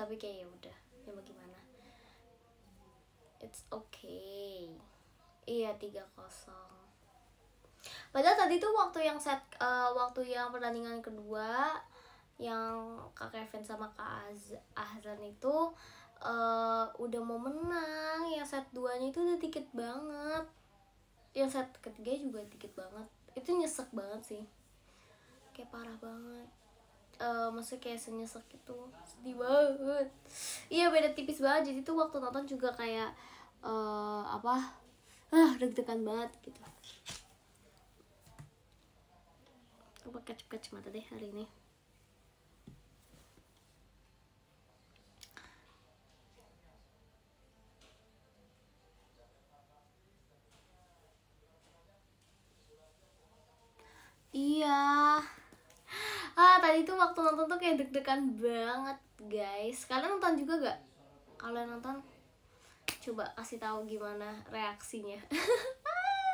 tapi kayak ya udah ya bagaimana it's okay iya tiga kosong padahal tadi tuh waktu yang set uh, waktu yang pertandingan kedua yang kak Kevin sama kak Az Ahzan itu uh, udah mau menang yang set duanya itu udah dikit banget yang set ketiga juga dikit banget itu nyesek banget sih kayak parah banget uh, maksudnya kayak senyesek gitu sedih banget iya beda tipis banget jadi tuh waktu nonton juga kayak uh, apa ah deg-degan banget gitu aku pakai mata deh hari ini Iya ah tadi tuh waktu nonton tuh kayak deg-degan banget guys kalian nonton juga gak kalian nonton coba kasih tahu gimana reaksinya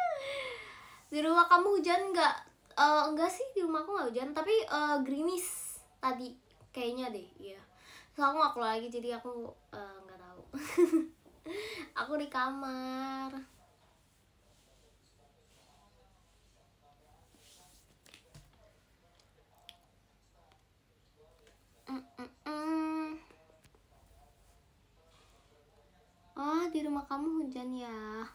di rumah kamu hujan gak? uh, enggak sih di rumah aku gak hujan tapi uh, gerimis tadi kayaknya deh iya so aku gak keluar lagi jadi aku nggak eh, gak tahu aku di kamar Ah, di rumah kamu hujan ya?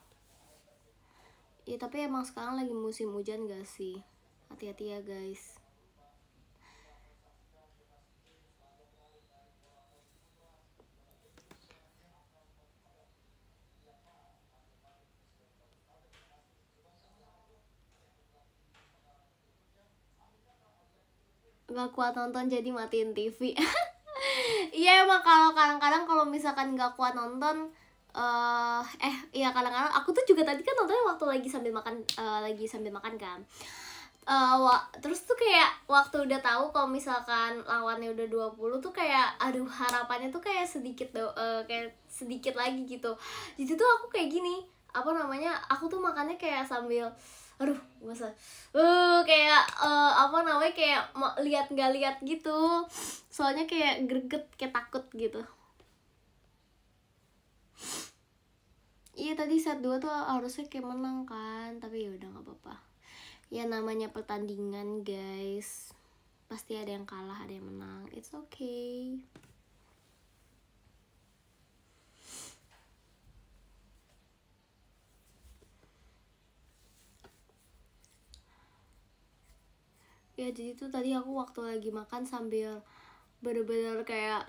Ya, tapi emang sekarang lagi musim hujan gak sih? Hati-hati ya guys. nggak kuat nonton jadi matiin TV iya emang kalau kadang-kadang kalau misalkan nggak kuat nonton uh, eh iya kadang-kadang aku tuh juga tadi kan nontonnya waktu lagi sambil makan uh, lagi sambil makan kan uh, wa terus tuh kayak waktu udah tahu kalau misalkan lawannya udah 20 tuh kayak aduh harapannya tuh kayak sedikit do kayak sedikit lagi gitu jadi tuh aku kayak gini apa namanya aku tuh makannya kayak sambil aduh masa uh eh, kayak uh, apa namanya kayak mau lihat nggak lihat gitu soalnya kayak greget kayak takut gitu iya tadi set 2 tuh harusnya kayak menang kan tapi ya udah nggak apa-apa ya namanya pertandingan guys pasti ada yang kalah ada yang menang it's okay ya jadi tuh tadi aku waktu lagi makan sambil bener-bener kayak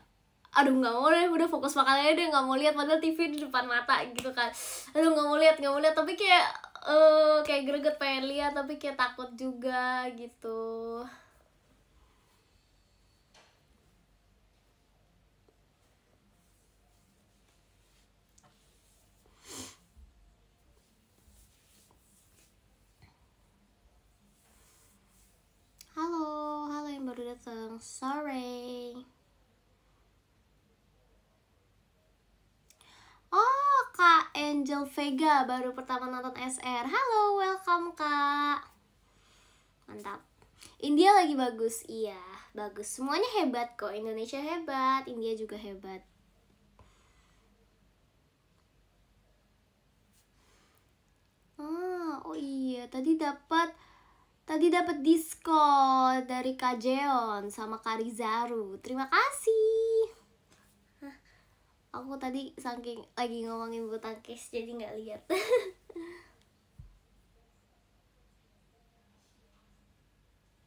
aduh nggak mau deh udah fokus makan aja deh nggak mau lihat padahal TV di depan mata gitu kan aduh nggak mau lihat nggak mau lihat tapi kayak uh, kayak greget pengen lihat tapi kayak takut juga gitu Halo, halo yang baru datang. sorry Oh, Kak Angel Vega baru pertama nonton SR. Halo, welcome Kak. Mantap. India lagi bagus, iya bagus. Semuanya hebat kok. Indonesia hebat, India juga hebat. Ah, oh iya, tadi dapat Tadi dapat diskon dari Kajeon sama Karizaru. Terima kasih. aku tadi saking lagi ngomongin bulu tangkis jadi nggak lihat.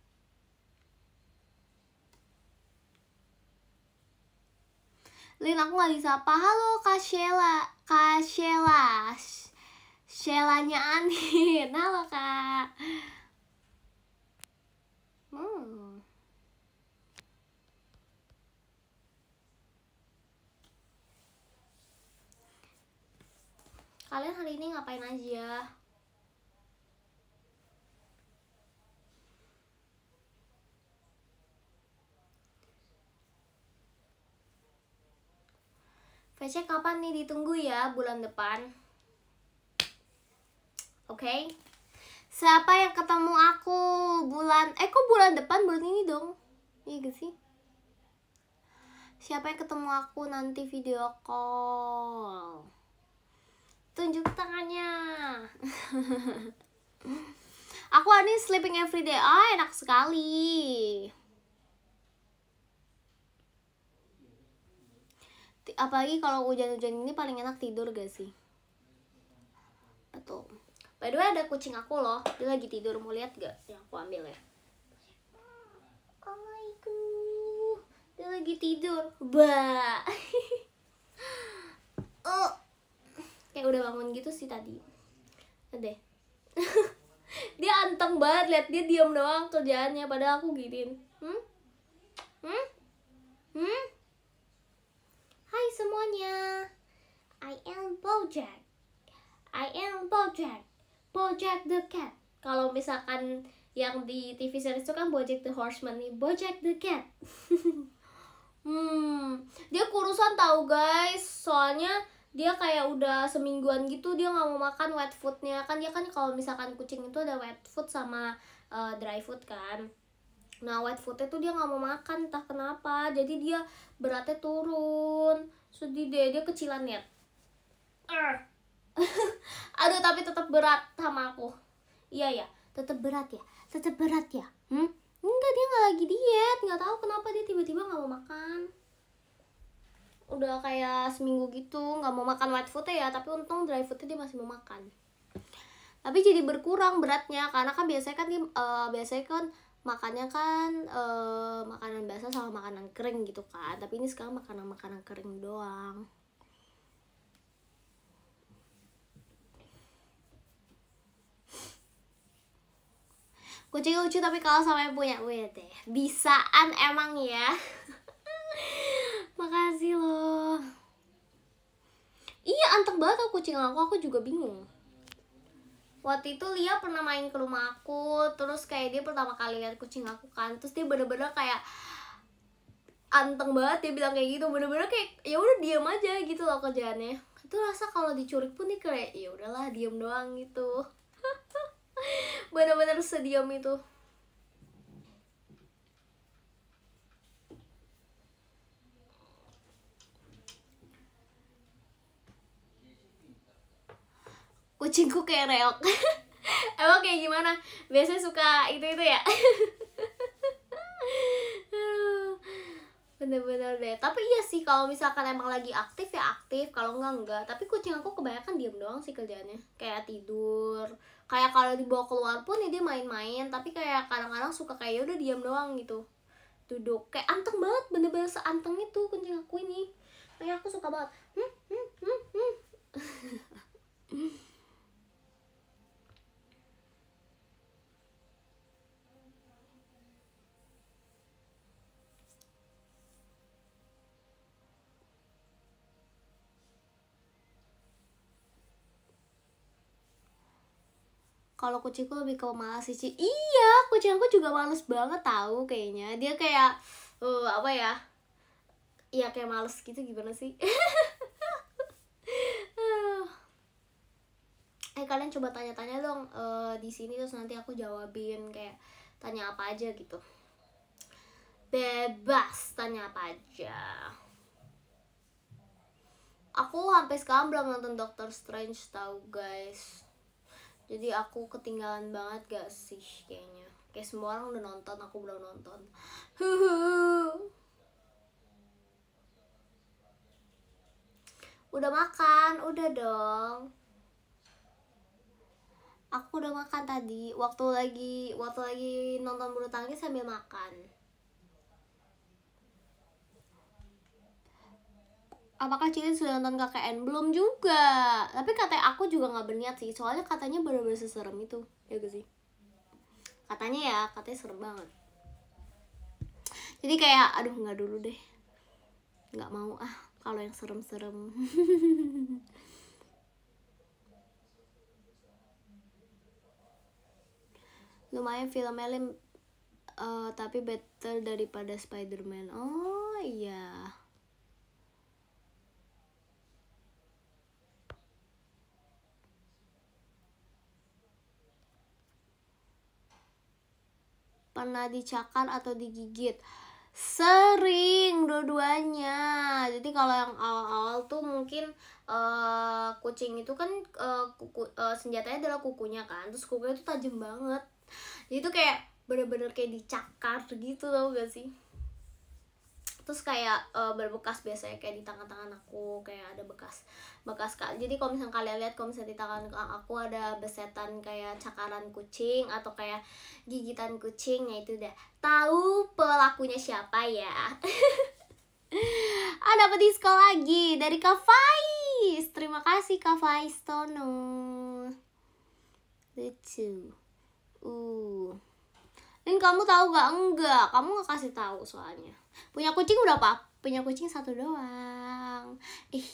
Lin aku nggak apa. Halo Kak Sheila, Kak Sheila. Shelanya Anin. Halo Kak. Hmm. Kalian hari ini ngapain aja? VC kapan nih ditunggu ya bulan depan. Oke. Okay? siapa yang ketemu aku bulan eh kok bulan depan bulan ini dong iya gak sih siapa yang ketemu aku nanti video call tunjuk tangannya aku hari ini sleeping every day ah enak sekali apalagi kalau hujan-hujan ini paling enak tidur gak sih betul by the way ada kucing aku loh dia lagi tidur mau lihat gak yang aku ambil ya oh dia lagi tidur ba oh kayak udah bangun gitu sih tadi ada dia anteng banget lihat dia diam doang kerjaannya padahal aku gituin hmm hmm hmm hai semuanya I am Bojack I am Bojack Bojack the Cat. Kalau misalkan yang di TV series itu kan Bojack the Horseman nih, Bojack the Cat. hmm, dia kurusan tahu guys, soalnya dia kayak udah semingguan gitu dia nggak mau makan wet foodnya kan dia kan kalau misalkan kucing itu ada wet food sama uh, dry food kan nah wet foodnya tuh dia nggak mau makan entah kenapa jadi dia beratnya turun sedih deh dia kecilan ya aduh tapi tetap berat sama aku iya ya tetap berat ya tetap berat ya hmm enggak dia nggak lagi diet nggak tahu kenapa dia tiba-tiba nggak mau makan udah kayak seminggu gitu nggak mau makan white food ya tapi untung dry foodnya dia masih mau makan tapi jadi berkurang beratnya karena kan biasanya kan uh, biasanya kan makannya kan uh, makanan biasa sama makanan kering gitu kan tapi ini sekarang makanan makanan kering doang kucing lucu tapi kalau sampai punya deh bisaan emang ya makasih loh iya anteng banget tuh kucing aku aku juga bingung waktu itu Lia pernah main ke rumah aku terus kayak dia pertama kali lihat kucing aku kan terus dia bener-bener kayak anteng banget dia bilang kayak gitu bener-bener kayak ya udah diam aja gitu loh kerjaannya itu rasa kalau dicurik pun nih kayak ya udahlah diam doang gitu bener-bener sediam itu kucingku kayak reok emang kayak gimana biasanya suka itu itu ya bener-bener deh tapi iya sih kalau misalkan emang lagi aktif ya aktif kalau enggak enggak tapi kucing aku kebanyakan diem doang sih kerjanya kayak tidur kayak kalau dibawa keluar pun ya dia main-main tapi kayak kadang-kadang suka kayak ya udah diem doang gitu duduk kayak anteng banget bener-bener seanteng itu kucing aku ini kayak aku suka banget hmm, hmm, hmm, hmm. kalau kucingku lebih ke malas sih iya kucingku juga malas banget tahu kayaknya dia kayak uh, apa ya iya kayak malas gitu gimana sih eh kalian coba tanya-tanya dong uh, di sini terus nanti aku jawabin kayak tanya apa aja gitu bebas tanya apa aja aku hampir sekarang belum nonton Doctor Strange tahu guys jadi aku ketinggalan banget gak sih kayaknya kayak semua orang udah nonton aku belum nonton udah makan udah dong aku udah makan tadi waktu lagi waktu lagi nonton bulu tangkis sambil makan apakah Cilin sudah nonton KKN? Belum juga. Tapi katanya aku juga gak berniat sih. Soalnya katanya bener-bener seserem itu. Ya gak sih? Katanya ya, katanya serem banget. Jadi kayak, aduh gak dulu deh. Gak mau ah kalau yang serem-serem. Lumayan filmnya uh, tapi better daripada Spider-Man. Oh iya. Yeah. pernah dicakar atau digigit sering dua-duanya jadi kalau yang awal-awal tuh mungkin uh, kucing itu kan uh, kuku, uh, senjatanya adalah kukunya kan terus kukunya itu tajam banget jadi tuh kayak bener-bener kayak dicakar gitu tau gak sih terus kayak uh, berbekas biasanya kayak di tangan-tangan aku kayak ada bekas bekas kak jadi kalau misalnya kalian lihat kalau misalnya di tangan aku ada besetan kayak cakaran kucing atau kayak gigitan kucing ya itu udah tahu pelakunya siapa ya ada ah di sekolah lagi dari Kak Faiz terima kasih Kak Faiz Tono lucu uh dan kamu tahu gak? enggak kamu gak kasih tahu soalnya punya kucing udah apa? punya kucing satu doang ih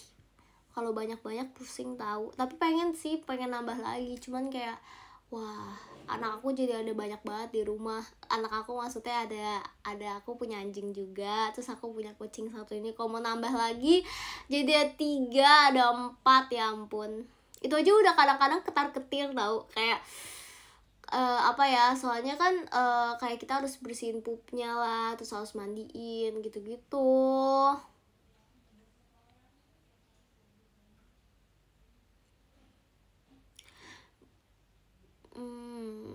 kalau banyak-banyak pusing tahu tapi pengen sih pengen nambah lagi cuman kayak wah anak aku jadi ada banyak banget di rumah anak aku maksudnya ada ada aku punya anjing juga terus aku punya kucing satu ini kalau mau nambah lagi jadi ada tiga ada empat ya ampun itu aja udah kadang-kadang ketar ketir tau kayak uh, apa ya soalnya kan uh, kayak kita harus bersihin pupnya lah terus harus mandiin gitu-gitu hmm.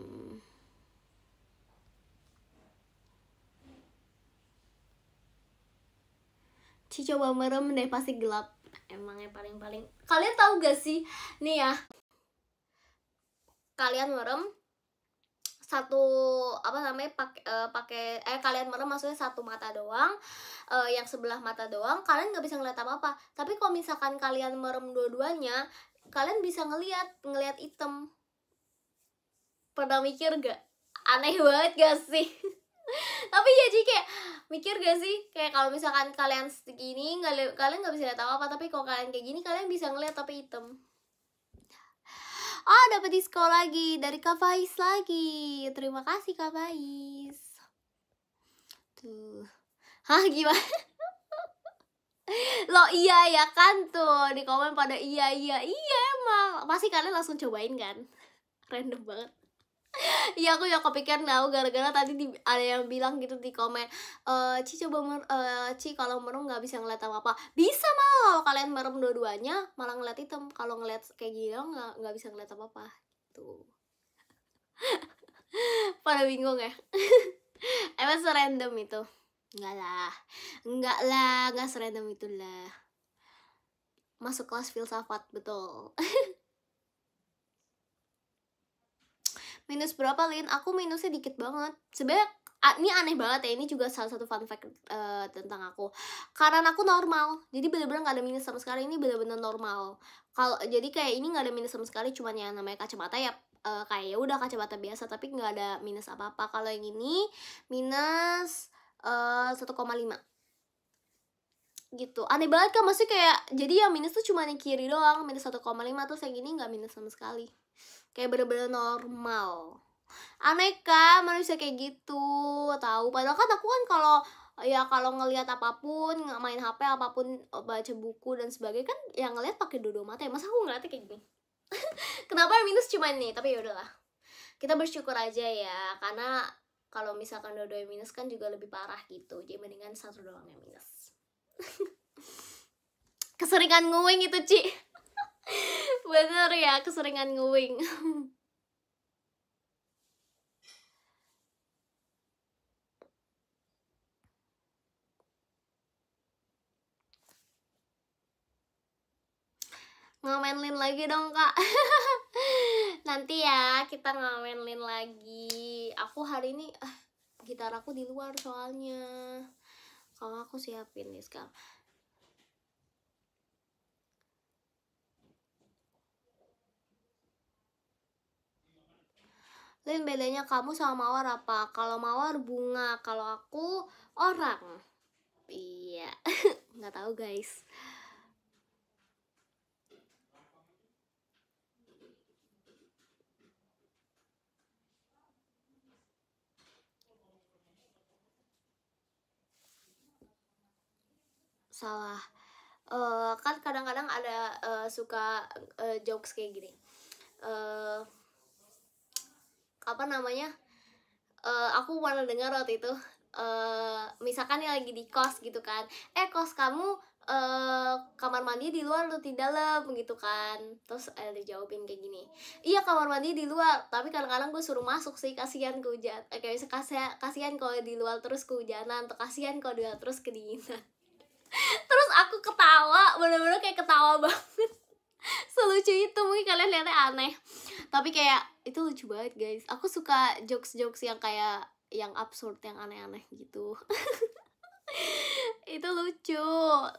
coba merem deh pasti gelap emangnya paling-paling kalian tahu gak sih nih ya kalian merem satu apa namanya eh, pakai uh, pakai eh kalian merem maksudnya satu mata doang uh, yang sebelah mata doang kalian nggak bisa ngeliat apa apa tapi kalau misalkan kalian merem dua-duanya kalian bisa ngeliat ngeliat item pernah mikir gak aneh banget gak sih tapi ya jadi kayak mikir gak sih kayak kalau misalkan kalian segini kalian nggak bisa lihat apa apa tapi kalau kalian kayak gini kalian bisa ngeliat tapi item Oh, dapat diskon lagi dari Kak Faiz lagi. Terima kasih Kak Faiz. Tuh. Hah, gimana? Lo iya ya kan tuh di komen pada iya iya iya emang pasti kalian langsung cobain kan random banget Iya aku ya kepikiran tahu gara-gara tadi di, ada yang bilang gitu di komen e, Ci coba mer e, Ci kalau merem nggak bisa ngeliat apa-apa Bisa malah kalau kalian merem dua-duanya malah ngeliat hitam Kalau ngeliat kayak gini nggak bisa ngeliat apa-apa Tuh gitu. Pada bingung ya Emang serandom itu? nggak lah nggak lah, nggak serandom itu lah Masuk kelas filsafat, betul minus berapa Lin aku minusnya dikit banget sebenarnya ini aneh banget ya ini juga salah satu fun fact uh, tentang aku karena aku normal jadi bener-bener gak ada minus sama sekali ini bener-bener normal kalau jadi kayak ini gak ada minus sama sekali cuman yang namanya kacamata ya uh, kayak ya udah kacamata biasa tapi nggak ada minus apa-apa kalau yang ini minus uh, eh, 1,5 gitu aneh banget kan masih kayak jadi yang minus tuh cuma yang kiri doang minus 1,5 terus yang ini nggak minus sama sekali kayak bener-bener normal aneka manusia kayak gitu tahu padahal kan aku kan kalau ya kalau ngelihat apapun nggak main hp apapun eh, baca buku dan sebagainya kan yang ngelihat pakai dodo mata ya masa aku ngeliatnya kayak gini kenapa minus cuma ini? tapi ya udahlah kita bersyukur aja ya karena kalau misalkan dodo yang minus kan juga lebih parah gitu jadi mendingan satu doang yang minus keseringan nguing itu Ci Bener ya, keseringan ngewing. ngamen lin lagi dong kak nanti ya kita ngamen lagi aku hari ini ah, gitar aku di luar soalnya kalau aku siapin nih sekarang Lain bedanya kamu sama mawar apa? Kalau mawar bunga, kalau aku orang. Iya, nggak tahu guys. salah uh, kan kadang-kadang ada uh, suka uh, jokes kayak gini uh, apa namanya uh, aku pernah dengar waktu itu uh, misalkan yang lagi di kos gitu kan eh kos kamu uh, kamar mandi di luar lu di dalam gitu kan terus ada uh, jawabin kayak gini iya kamar mandi di luar tapi kadang-kadang gue suruh masuk sih kasihan ke hujan eh, kayak bisa kasihan kalau di luar terus kehujanan atau kasihan kalau di luar terus kedinginan terus aku ketawa bener-bener kayak ketawa banget selucu itu mungkin kalian lihatnya aneh tapi kayak itu lucu banget guys aku suka jokes jokes yang kayak yang absurd yang aneh-aneh gitu itu lucu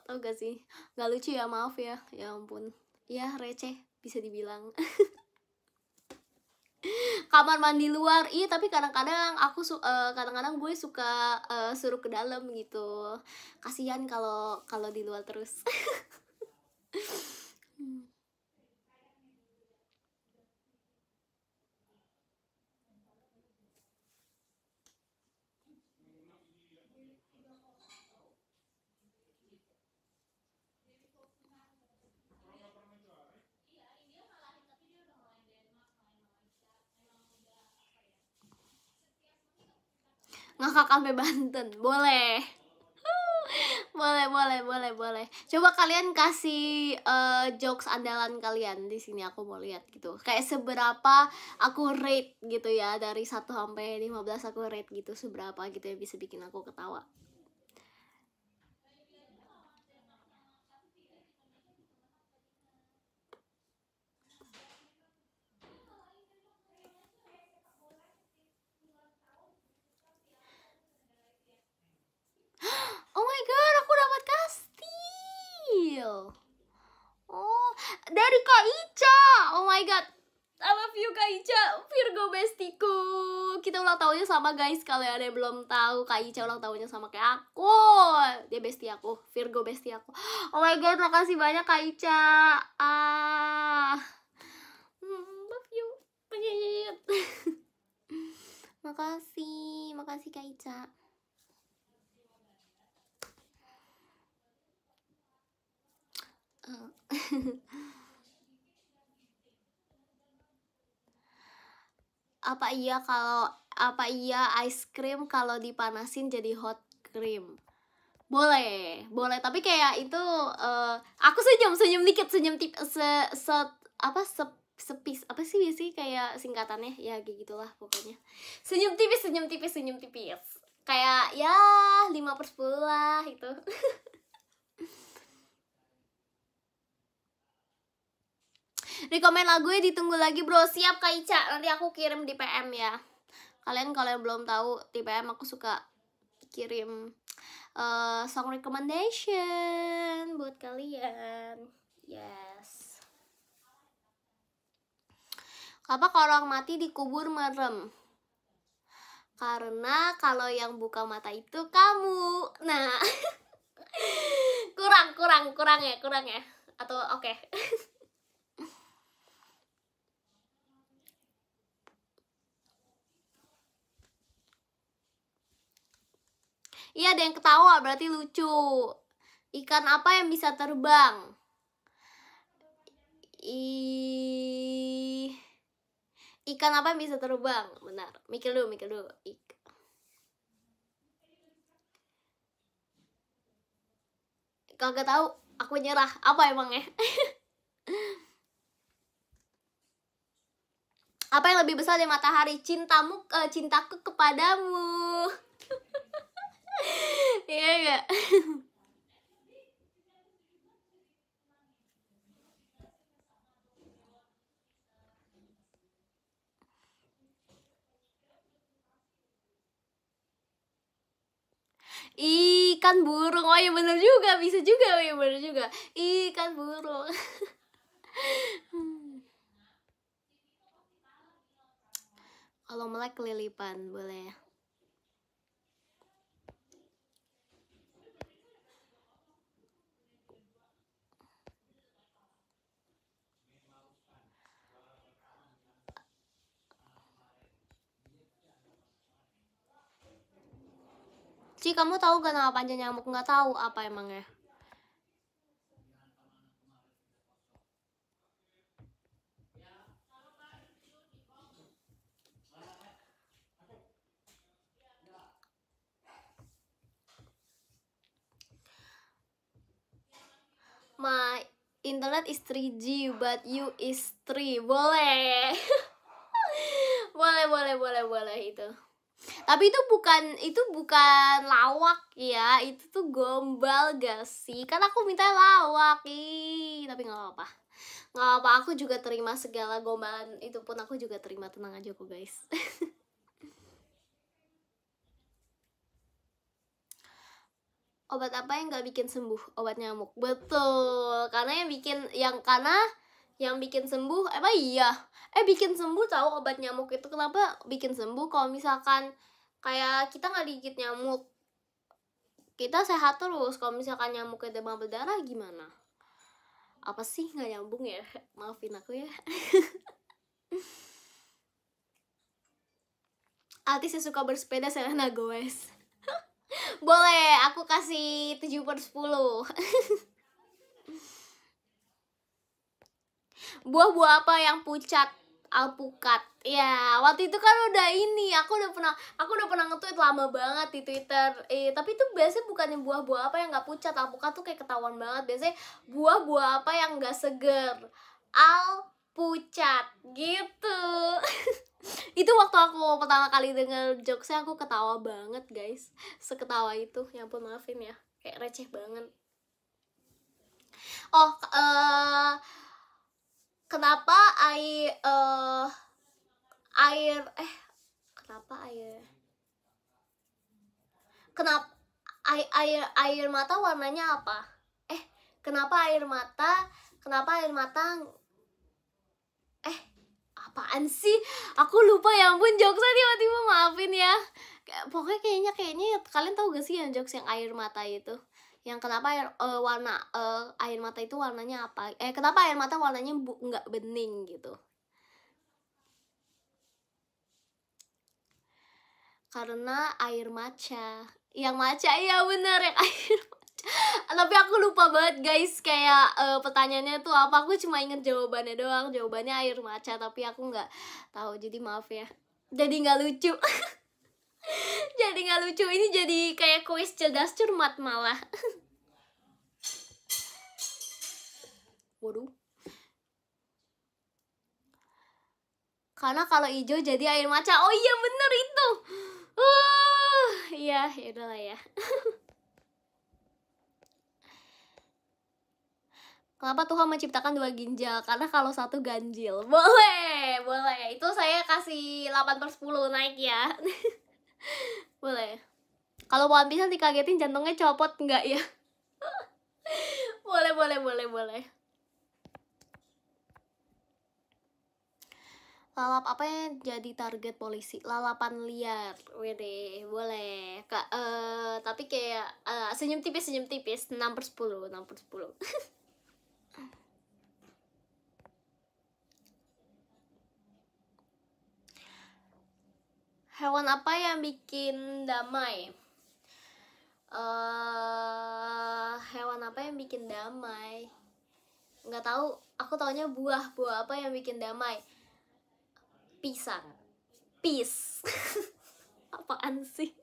tau gak sih Gak lucu ya maaf ya ya ampun ya receh bisa dibilang kamar mandi luar iya tapi kadang-kadang aku su eh, kadang-kadang gue suka uh, suruh ke dalam gitu kasihan kalau kalau di luar terus hmm. ngakak sampai Banten boleh boleh boleh boleh boleh coba kalian kasih uh, jokes andalan kalian di sini aku mau lihat gitu kayak seberapa aku rate gitu ya dari 1 sampai 15 aku rate gitu seberapa gitu ya bisa bikin aku ketawa dari Kak Ica. Oh my god. I love you Kak Ica, Virgo bestiku. Kita ulang tahunnya sama guys. Kalau ada yang belum tahu, Kak Ica ulang tahunnya sama kayak aku. Dia besti aku, Virgo besti aku. Oh my god, makasih banyak Kak Ica. Ah. Hmm, love you. makasih, makasih Kak Ica. Uh. apa iya kalau apa iya ice cream kalau dipanasin jadi hot cream boleh boleh tapi kayak itu uh, aku senyum senyum dikit senyum tip se, se apa se sepis apa sih sih kayak singkatannya ya kayak gitulah pokoknya senyum tipis senyum tipis senyum tipis kayak ya lima per sepuluh lah itu rekomend lagu ya ditunggu lagi bro siap kak Ica nanti aku kirim di PM ya kalian kalau yang belum tahu di PM aku suka kirim uh, song recommendation buat kalian yes apa kalau orang mati dikubur merem karena kalau yang buka mata itu kamu nah kurang kurang kurang ya kurang ya atau oke okay. Iya ada yang ketawa berarti lucu. Ikan apa yang bisa terbang? I... Ikan apa yang bisa terbang? Benar. Mikir dulu, mikir dulu. Ik... gak tahu, aku nyerah. Apa emangnya? apa yang lebih besar dari matahari? Cintamu, uh, cintaku kepadamu iya ikan burung oh iya bener juga bisa juga oh iya bener juga ikan burung kalau melek kelilipan boleh ya? Ci, kamu tahu gak nama panjang nyamuk? Nggak tahu apa emangnya? My internet is 3G, but you is 3. Boleh. boleh, boleh, boleh, boleh itu tapi itu bukan itu bukan lawak ya itu tuh gombal gak sih kan aku minta lawak Ih, tapi nggak apa nggak apa aku juga terima segala gombalan itu pun aku juga terima tenang aja kok guys obat apa yang nggak bikin sembuh obat nyamuk betul karena yang bikin yang karena yang bikin sembuh apa iya eh bikin sembuh tahu obat nyamuk itu kenapa bikin sembuh kalau misalkan kayak kita nggak dikit nyamuk kita sehat terus kalau misalkan nyamuknya demam berdarah gimana apa sih nggak nyambung ya maafin aku ya artis yang suka bersepeda Selena Gomez boleh aku kasih 7 per 10 buah-buah apa yang pucat alpukat ya waktu itu kan udah ini aku udah pernah aku udah pernah nge lama banget di twitter eh tapi itu biasanya bukannya buah-buah apa yang nggak pucat alpukat tuh kayak ketahuan banget biasanya buah-buah apa yang nggak seger alpucat gitu itu waktu aku pertama kali denger jokesnya aku ketawa banget guys seketawa itu ya ampun maafin ya kayak receh banget oh eh uh, kenapa air uh, air eh kenapa air kenapa air air air mata warnanya apa eh kenapa air mata kenapa air mata eh apaan sih aku lupa ya ampun jokesnya tiba-tiba maafin ya pokoknya kayaknya kayaknya ya, kalian tahu gak sih yang jokes yang air mata itu yang kenapa uh, warna uh, air mata itu warnanya apa eh kenapa air mata warnanya nggak bening gitu karena air maca yang maca iya bener yang air maca tapi aku lupa banget guys kayak uh, pertanyaannya tuh apa aku cuma inget jawabannya doang jawabannya air maca tapi aku nggak tahu jadi maaf ya jadi nggak lucu jadi nggak lucu ini jadi kayak kuis cerdas cermat malah waduh karena kalau hijau jadi air maca oh iya bener itu uh iya ya udahlah ya Kenapa Tuhan menciptakan dua ginjal? Karena kalau satu ganjil. Boleh, boleh. Itu saya kasih 8 per 10 naik ya boleh kalau pohon dikagetin jantungnya copot enggak ya boleh boleh boleh boleh lalap apa yang jadi target polisi lalapan liar wede boleh kak uh, eh, tapi kayak uh, senyum tipis senyum tipis enam per sepuluh enam per sepuluh hewan apa yang bikin damai uh, hewan apa yang bikin damai nggak tahu aku taunya buah buah apa yang bikin damai pisang pis apaan sih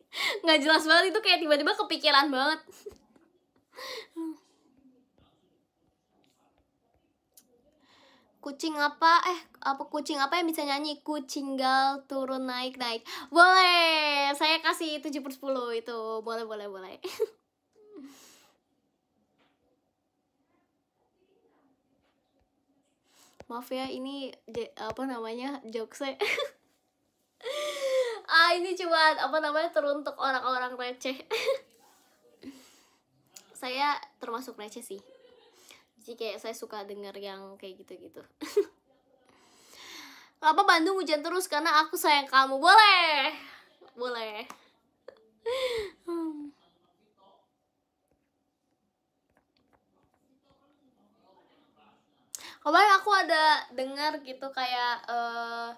nggak jelas banget itu kayak tiba-tiba kepikiran banget kucing apa eh apa kucing apa yang bisa nyanyi kucing gal turun naik naik boleh saya kasih 7 per sepuluh itu boleh boleh boleh maaf ya ini apa namanya jokesnya ah ini cuma apa namanya teruntuk orang-orang receh saya termasuk receh sih jadi kayak saya suka denger yang kayak gitu-gitu apa Bandung hujan terus karena aku sayang kamu boleh boleh hmm. kemarin aku ada dengar gitu kayak uh,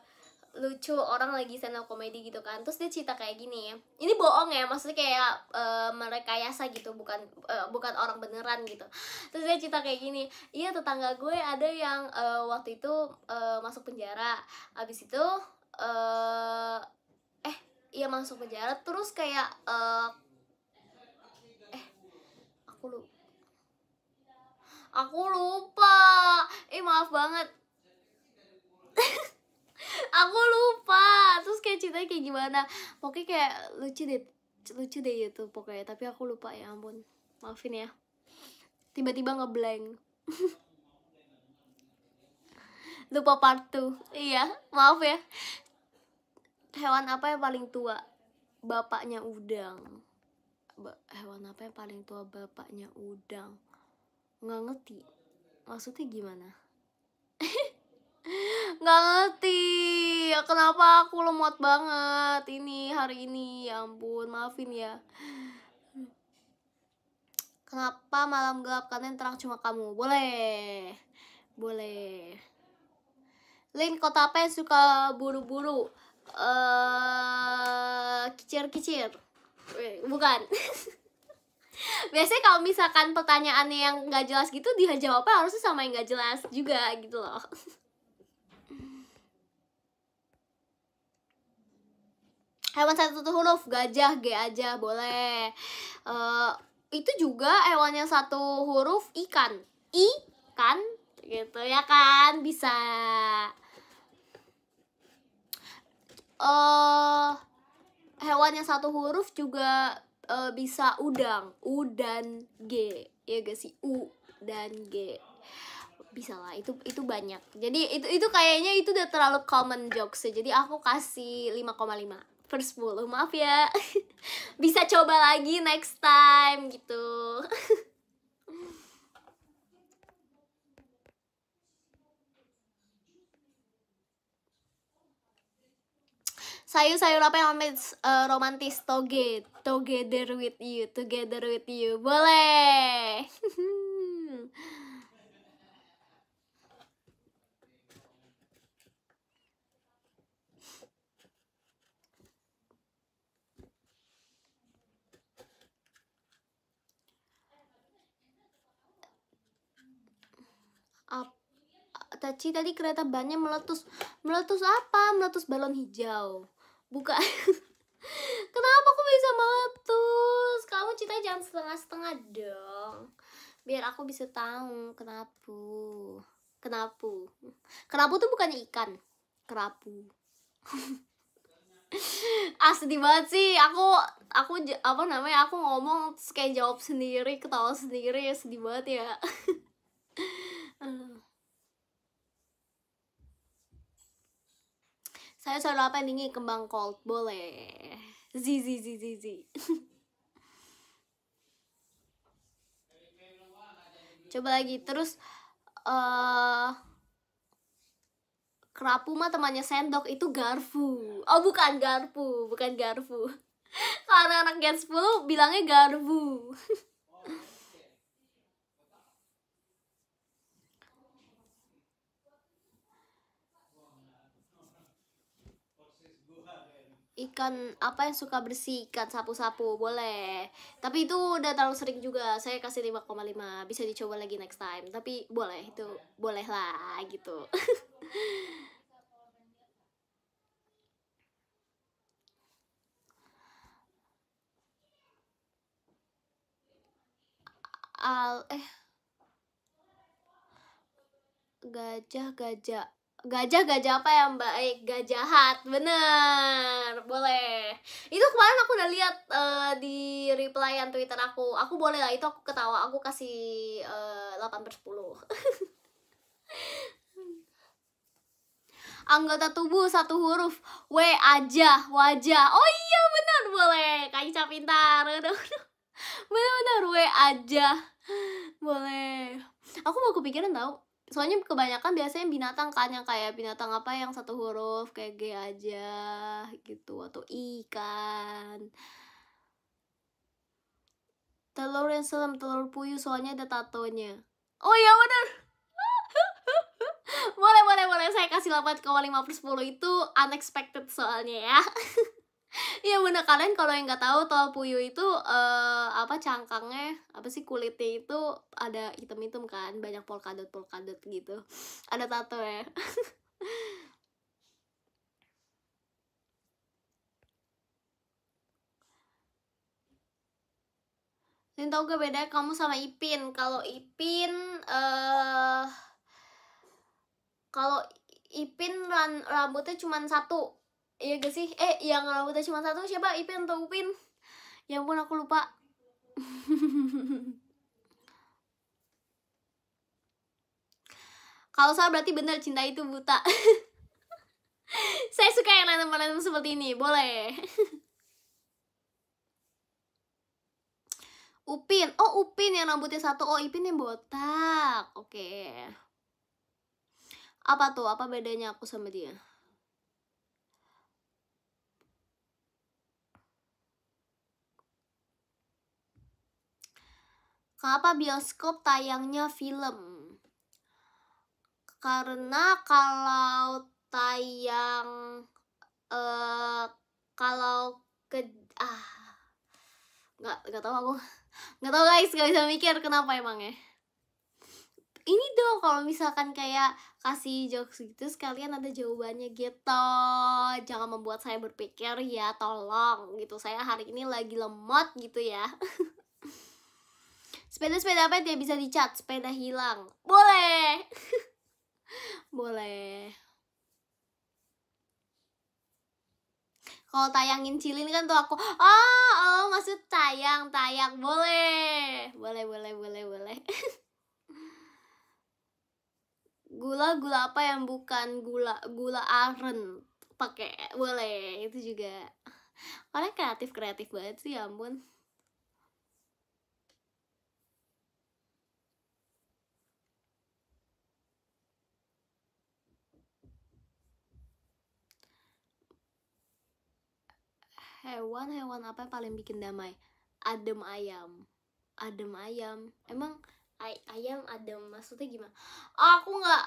lucu orang lagi stand up komedi gitu kan terus dia cerita kayak gini ya. ini bohong ya maksudnya kayak uh, merekayasa gitu bukan uh, bukan orang beneran gitu terus dia cerita kayak gini iya tetangga gue ada yang uh, waktu itu uh, masuk penjara abis itu uh, eh iya masuk penjara terus kayak uh, eh aku lupa aku lupa eh maaf banget aku lupa terus kayak ceritanya kayak gimana pokoknya kayak lucu deh lucu deh itu pokoknya tapi aku lupa ya ampun maafin ya tiba-tiba ngeblank lupa part 2 iya maaf ya hewan apa yang paling tua bapaknya udang hewan apa yang paling tua bapaknya udang nggak ngerti maksudnya gimana nggak ngerti kenapa aku lemot banget ini hari ini ya ampun maafin ya kenapa malam gelap kanin terang cuma kamu boleh boleh Lin kota apa yang suka buru-buru uh, kicir-kicir eh, bukan biasanya kalau misalkan pertanyaannya yang nggak jelas gitu dia jawabnya harusnya sama yang nggak jelas juga gitu loh hewan satu huruf gajah g aja boleh uh, itu juga hewan yang satu huruf ikan ikan gitu ya kan bisa uh, hewan yang satu huruf juga uh, bisa udang u dan g ya gak sih u dan g bisa lah itu itu banyak jadi itu itu kayaknya itu udah terlalu common jokes ya jadi aku kasih 5,5 per 10 maaf ya bisa coba lagi next time gitu sayur-sayur apa yang romantis, uh, eh, romantis toge together with you together with you boleh Tachi tadi kereta bannya meletus. Meletus apa? Meletus balon hijau. buka Kenapa aku bisa meletus? Kamu cerita jangan setengah-setengah dong. Biar aku bisa tahu kenapa. Kenapa? Kenapa tuh bukannya ikan. Kerapu. ah sedih banget sih aku aku apa namanya aku ngomong kayak jawab sendiri ketawa sendiri ya sedih banget ya Saya selalu apa yang tinggi kembang cold boleh. Zizi zizi zizi. Coba lagi terus uh, kerapu mah temannya sendok itu garfu oh bukan garpu bukan garfu karena anak-anak gen 10 bilangnya garfu ikan apa yang suka bersih ikan sapu-sapu boleh tapi itu udah terlalu sering juga saya kasih 5,5 bisa dicoba lagi next time tapi boleh itu boleh lah gitu al eh gajah gajah gajah gajah apa yang baik eh, gajah hat bener boleh itu kemarin aku udah lihat uh, di replyan twitter aku aku boleh lah itu aku ketawa aku kasih uh, eh, 8 per 10 anggota tubuh satu huruf W aja wajah oh iya bener boleh kaca pintar bener bener W aja boleh aku mau kepikiran tau soalnya kebanyakan biasanya binatang kan yang kayak binatang apa yang satu huruf kayak G aja gitu atau ikan telur yang selam telur puyuh soalnya ada tatonya oh ya benar boleh boleh boleh saya kasih 8,5 per sepuluh itu unexpected soalnya ya Iya bener kalian kalau yang nggak tahu tol puyuh itu uh, apa cangkangnya apa sih kulitnya itu ada hitam-hitam kan banyak polkadot polkadot gitu ada tato ya Dan tau gak beda kamu sama Ipin Kalau Ipin uh, Kalau Ipin ran, rambutnya cuma satu Iya gak sih? Eh, yang rambutnya cuma satu siapa? Ipin atau Upin? Yang pun aku lupa. Kalau salah berarti bener cinta itu buta. Saya suka yang random-random seperti ini, boleh. Upin, oh Upin yang rambutnya satu, oh Ipin yang botak, oke. Okay. Apa tuh, apa bedanya aku sama dia? Kenapa bioskop tayangnya film? Karena kalau tayang uh, kalau ke ah nggak nggak tahu aku nggak tahu guys nggak bisa mikir kenapa emangnya ini dong kalau misalkan kayak kasih jokes gitu sekalian ada jawabannya gitu jangan membuat saya berpikir ya tolong gitu saya hari ini lagi lemot gitu ya Sepeda-sepeda apa yang bisa dicat? Sepeda hilang. Boleh. Boleh. Kalau tayangin cilin kan tuh aku, oh, oh maksud tayang, tayang. Boleh. Boleh, boleh, boleh, boleh. gula gula apa yang bukan gula gula aren pakai boleh itu juga orang kreatif kreatif banget sih ya ampun Hewan-hewan apa yang paling bikin damai? Adem ayam. Adem ayam. Emang ay ayam adem maksudnya gimana? Aku nggak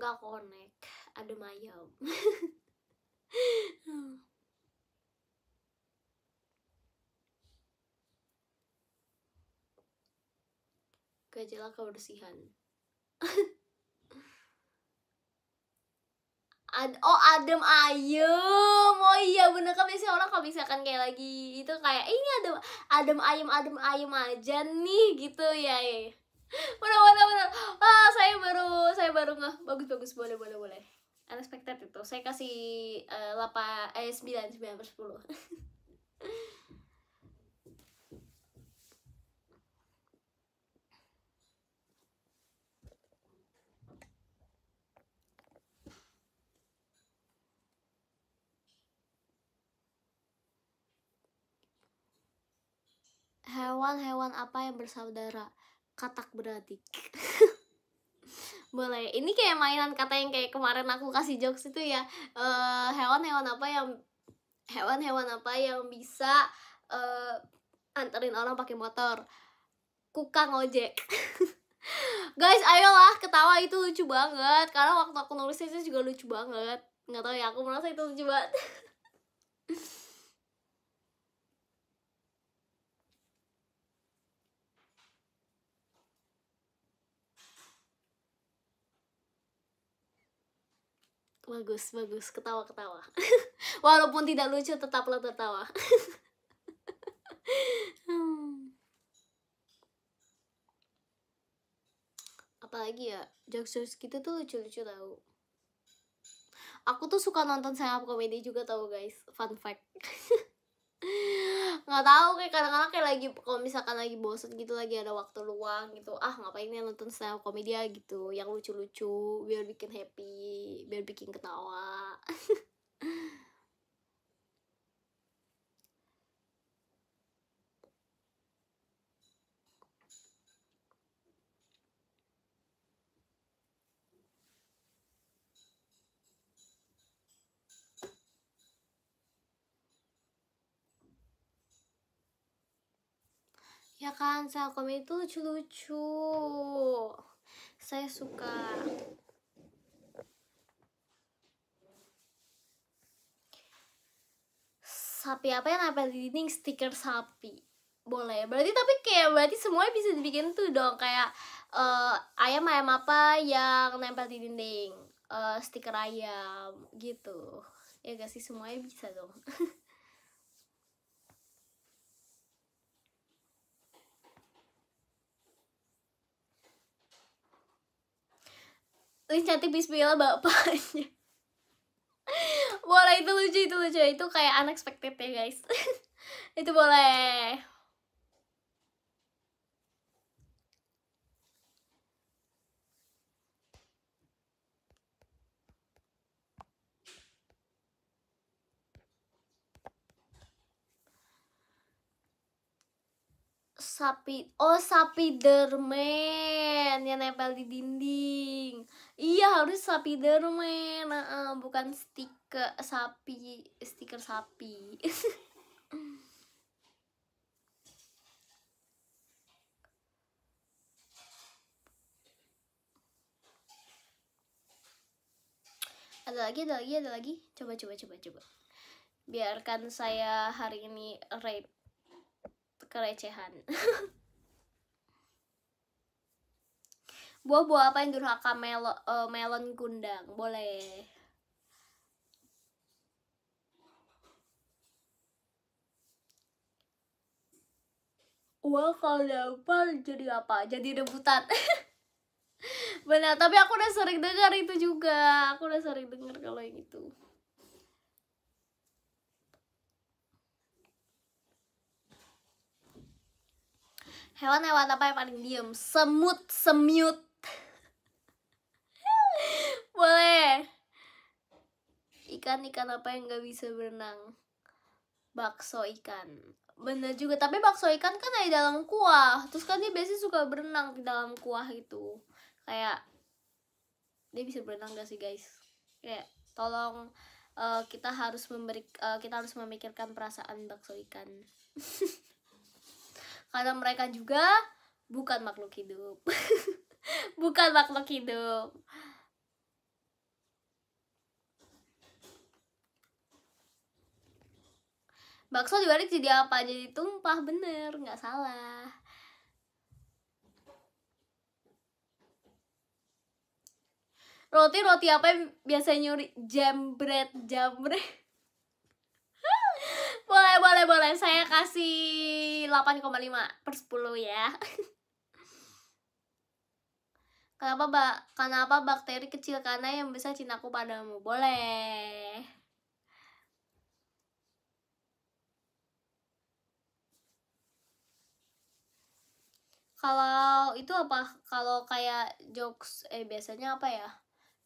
nggak connect. Adem ayam. jelas kebersihan. Ad oh adem ayem oh iya bener kan biasanya orang kalau misalkan kayak lagi itu kayak ini adem adem ayem adem ayem aja nih gitu ya, ya, ya. bener bener bener ah saya baru saya baru nggak bagus bagus boleh boleh boleh unexpected itu saya kasih uh, eh, 8 eh sembilan sembilan per sepuluh. Hewan-hewan apa yang bersaudara? Katak beradik. Boleh. Ini kayak mainan kata yang kayak kemarin aku kasih jokes itu ya. Eh, hewan-hewan uh, apa yang hewan-hewan apa yang bisa uh, anterin orang pakai motor? kukang ojek Guys, ayolah ketawa itu lucu banget. Karena waktu aku nulisnya itu juga lucu banget. Nggak tahu ya, aku merasa itu lucu banget. bagus bagus ketawa ketawa walaupun tidak lucu tetaplah tertawa hmm. apalagi ya jokes-jokes gitu tuh lucu-lucu tau aku tuh suka nonton stand komedi juga tau guys fun fact nggak tahu kayak kadang-kadang kayak lagi kalau misalkan lagi bosen gitu lagi ada waktu luang gitu ah ngapain ya nonton stand up komedia ya? gitu yang lucu-lucu biar bikin happy biar bikin ketawa ya kan Salcom itu lucu-lucu saya suka sapi apa yang nempel di dinding stiker sapi boleh berarti tapi kayak berarti semuanya bisa dibikin tuh dong kayak uh, eh, ayam ayam apa yang nempel di dinding uh, stiker ayam gitu ya gak sih semuanya bisa dong Lin cantik bismillah bapaknya boleh itu lucu itu lucu itu kayak unexpected ya guys itu boleh sapi oh sapi dermen yang nempel di dinding iya harus sapi uh, bukan stiker sapi stiker sapi ada lagi ada lagi ada lagi coba coba coba coba biarkan saya hari ini rape kelecehan buah-buah apa yang durhaka melon uh, eh, melon gundang boleh Wah kalau dapat jadi apa? Jadi rebutan Benar, tapi aku udah sering dengar itu juga Aku udah sering dengar kalau yang itu hewan-hewan apa yang paling diem semut semut boleh ikan-ikan apa yang gak bisa berenang bakso ikan bener juga tapi bakso ikan kan ada di dalam kuah terus kan dia biasanya suka berenang di dalam kuah gitu kayak dia bisa berenang gak sih guys kayak tolong uh, kita harus memberi uh, kita harus memikirkan perasaan bakso ikan karena mereka juga bukan makhluk hidup bukan makhluk hidup bakso dibalik jadi apa jadi tumpah bener nggak salah roti roti apa yang biasanya nyuri jam bread, jam bread? boleh boleh boleh saya kasih 8,5 per 10 ya kenapa bak kenapa bakteri kecil karena yang bisa cintaku padamu boleh kalau itu apa kalau kayak jokes eh biasanya apa ya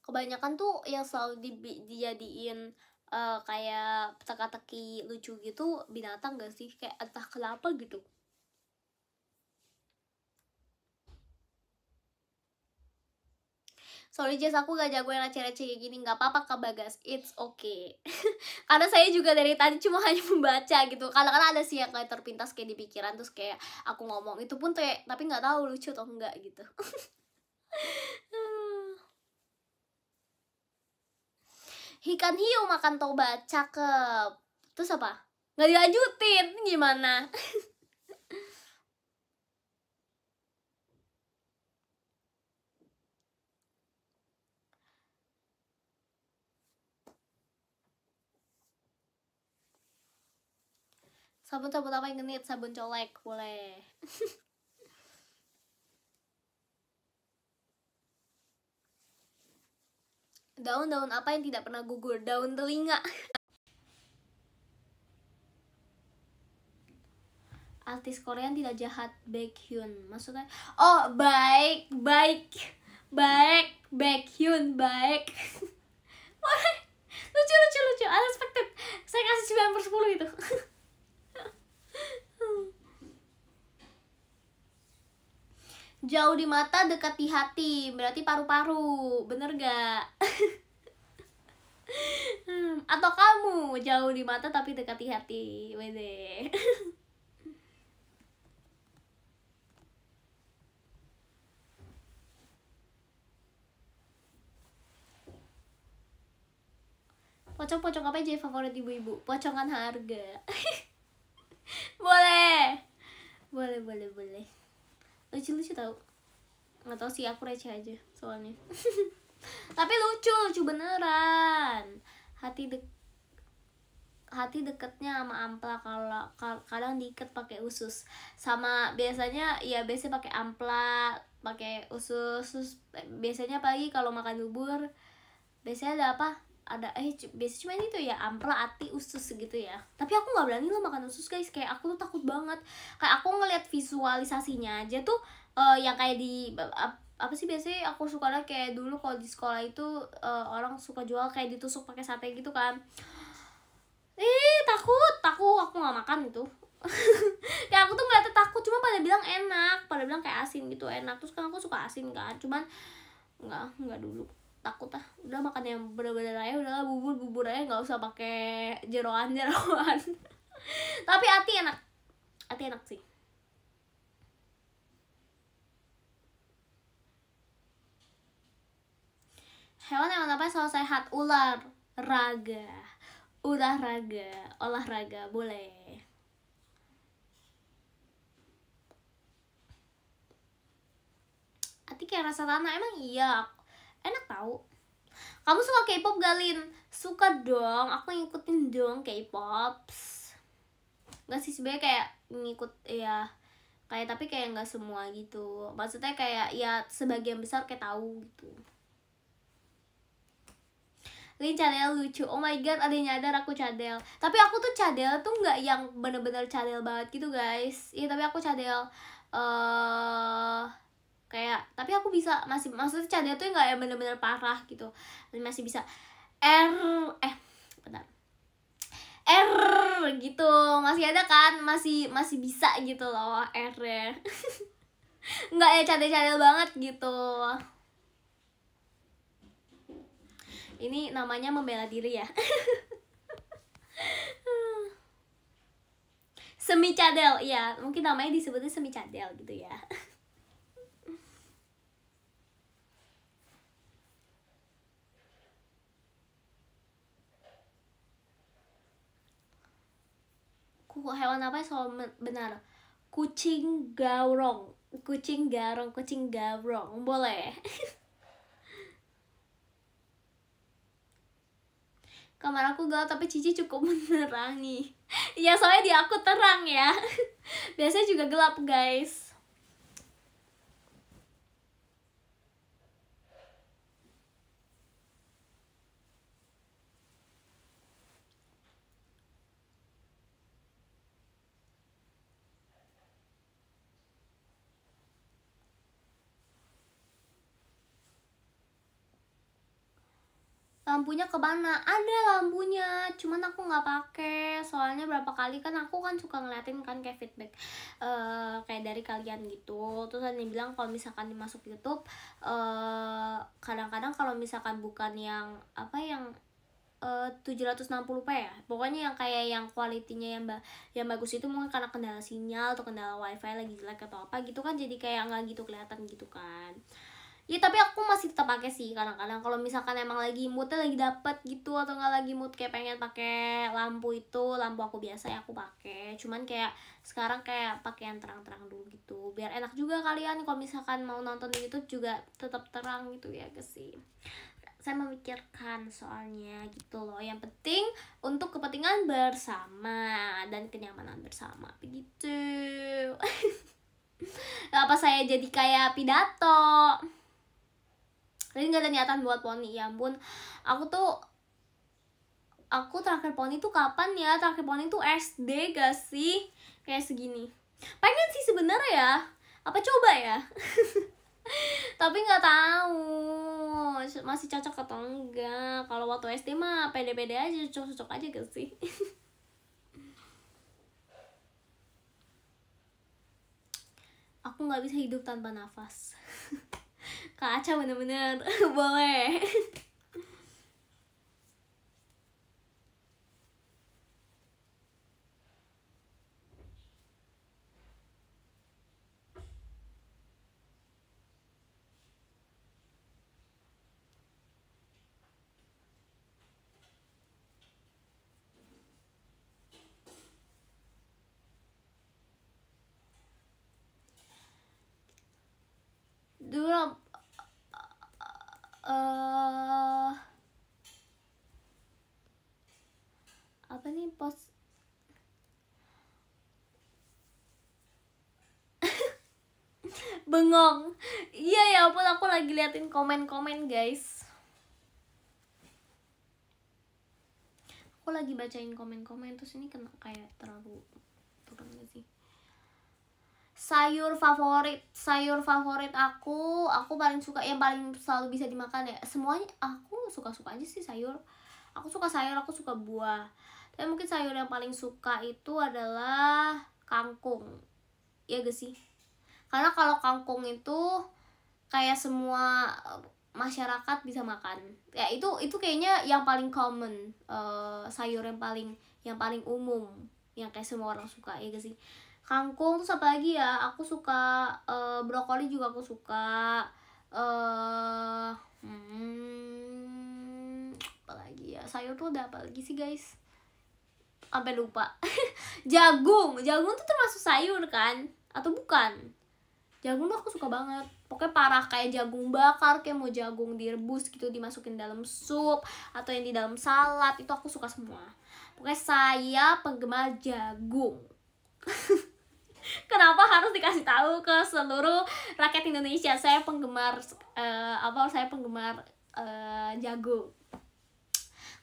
kebanyakan tuh yang selalu di, dijadiin uh, kayak teka-teki lucu gitu binatang gak sih kayak entah kelapa gitu sorry Jess aku gak jagoin receh-receh kayak gini nggak apa-apa kak Bagas it's okay karena saya juga dari tadi cuma hanya membaca gitu kalau kadang ada sih yang kayak terpintas kayak di pikiran terus kayak aku ngomong itu pun tuh tapi nggak tahu lucu atau enggak gitu eh, ikan hiu makan toba cakep. Terus apa? Nggak dilanjutin, gimana? sabun sabun apa yang genit sabun colek boleh Daun-daun apa yang tidak pernah gugur? Daun telinga. Artis korea yang tidak jahat Baekhyun. Maksudnya oh baik, baik. Baik, Baekhyun, baik. lucu lucu lucu unexpected saya kasih 9 per 10 gitu Jauh di mata, dekat di hati. Berarti paru-paru. Bener gak? Atau kamu jauh di mata tapi dekat di hati. Wede. pocong-pocong apa aja favorit ibu-ibu pocongan harga boleh boleh boleh boleh lucu-lucu tau nggak tau sih aku receh aja soalnya tapi lucu lucu beneran hati dek hati deketnya sama ampla kalau kadang diikat pakai usus sama biasanya ya biasanya pakai ampla pakai usus, usus biasanya pagi kalau makan bubur biasanya ada apa ada eh biasanya cuma itu ya ampela ati usus gitu ya tapi aku nggak berani lo makan usus guys kayak aku tuh takut banget kayak aku ngeliat visualisasinya aja tuh uh, yang kayak di uh, apa sih biasanya aku suka kayak dulu kalau di sekolah itu uh, orang suka jual kayak ditusuk pakai sate gitu kan ih takut takut aku nggak makan itu ya aku tuh ngeliatnya takut cuma pada bilang enak pada bilang kayak asin gitu enak terus kan aku suka asin kan cuman nggak nggak dulu takut ah udah makan yang bener-bener aja udah bubur bubur aja nggak usah pakai jeroan jeroan tapi ati enak ati enak sih hewan yang apa selalu sehat ular raga ular raga olahraga boleh ati kayak rasa tanah emang iya enak tau kamu suka K-pop Galin suka dong aku ngikutin dong K-pop nggak sih sebenarnya kayak ngikut ya kayak tapi kayak nggak semua gitu maksudnya kayak ya sebagian besar kayak tahu gitu Lin cadel lucu oh my god ada yang nyadar aku cadel tapi aku tuh cadel tuh nggak yang bener-bener cadel banget gitu guys iya tapi aku cadel eh uh, kayak tapi aku bisa masih maksudnya cadel tuh nggak yang bener-bener parah gitu masih bisa R eh benar R gitu masih ada kan masih masih bisa gitu loh R nggak ya cadel-cadel banget gitu ini namanya membela diri ya semi cadel ya mungkin namanya disebutnya semi cadel gitu ya hewan apa selalu benar kucing gaurong kucing garong kucing gaurong boleh kamar aku gelap tapi Cici cukup menerangi ya soalnya di aku terang ya biasanya juga gelap guys lampunya ke mana ada lampunya cuman aku nggak pakai soalnya berapa kali kan aku kan suka ngeliatin kan kayak feedback uh, kayak dari kalian gitu terus ada yang bilang kalau misalkan dimasuk YouTube uh, kadang-kadang kalau misalkan bukan yang apa yang eh, uh, 760p ya pokoknya yang kayak yang kualitinya yang ba yang bagus itu mungkin karena kendala sinyal atau kendala wifi lagi jelek atau apa gitu kan jadi kayak nggak gitu kelihatan gitu kan Iya tapi aku masih tetap pakai sih kadang-kadang kalau misalkan emang lagi moodnya lagi dapet gitu atau nggak lagi mood kayak pengen pakai lampu itu lampu aku biasa ya aku pakai cuman kayak sekarang kayak pakai yang terang-terang dulu gitu biar enak juga kalian kalau misalkan mau nonton di YouTube juga tetap terang gitu ya guys sih saya memikirkan soalnya gitu loh yang penting untuk kepentingan bersama dan kenyamanan bersama begitu apa saya jadi kayak pidato tapi gak ada niatan buat poni, ya ampun. Aku tuh aku terakhir poni tuh kapan ya? Terakhir poni tuh SD gak sih? Kayak segini. Pengen sih sebenernya ya. Apa coba ya? Tapi nggak tahu masih cocok atau enggak. Kalau waktu SD mah pede-pede aja, cocok-cocok aja gak sih? aku nggak bisa hidup tanpa nafas kaca Aca bener-bener boleh bengong iya ya ampun aku lagi liatin komen-komen guys aku lagi bacain komen-komen terus ini kena kayak terlalu turun gak sih sayur favorit sayur favorit aku aku paling suka yang paling selalu bisa dimakan ya semuanya aku suka suka aja sih sayur aku suka sayur aku suka buah tapi mungkin sayur yang paling suka itu adalah kangkung ya gak sih karena kalau kangkung itu kayak semua eh, masyarakat bisa makan ya itu itu kayaknya yang paling common uh, sayur yang paling yang paling umum yang kayak semua orang suka ya gak sih kangkung terus apa lagi ya aku suka uh, brokoli juga aku suka uh, hmm, apa lagi ya sayur tuh ada apa lagi sih guys sampai lupa jagung jagung tuh termasuk sayur kan atau bukan jagung tuh aku suka banget pokoknya parah kayak jagung bakar kayak mau jagung direbus gitu dimasukin dalam sup atau yang di dalam salad itu aku suka semua pokoknya saya penggemar jagung kenapa harus dikasih tahu ke seluruh rakyat Indonesia saya penggemar uh, apa saya penggemar uh, jagung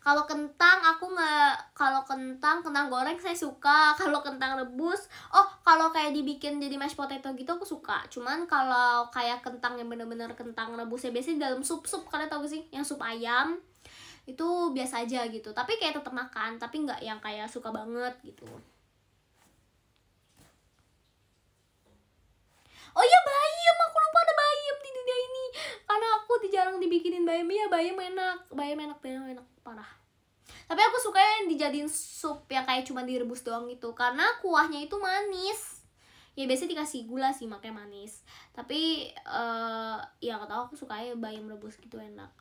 kalau kentang aku nggak kalau kentang kentang goreng saya suka kalau kentang rebus oh kalau kayak dibikin jadi mashed potato gitu aku suka cuman kalau kayak kentang yang bener-bener kentang rebus ya biasanya dalam sup sup kalian tau gak sih yang sup ayam itu biasa aja gitu tapi kayak tetap makan tapi nggak yang kayak suka banget gitu oh iya bye karena aku jarang dibikinin bayam ya bayam enak bayam enak bayam enak parah tapi aku suka yang dijadiin sup ya kayak cuma direbus doang gitu karena kuahnya itu manis ya biasanya dikasih gula sih makanya manis tapi uh, ya gak tau aku suka ya bayam rebus gitu enak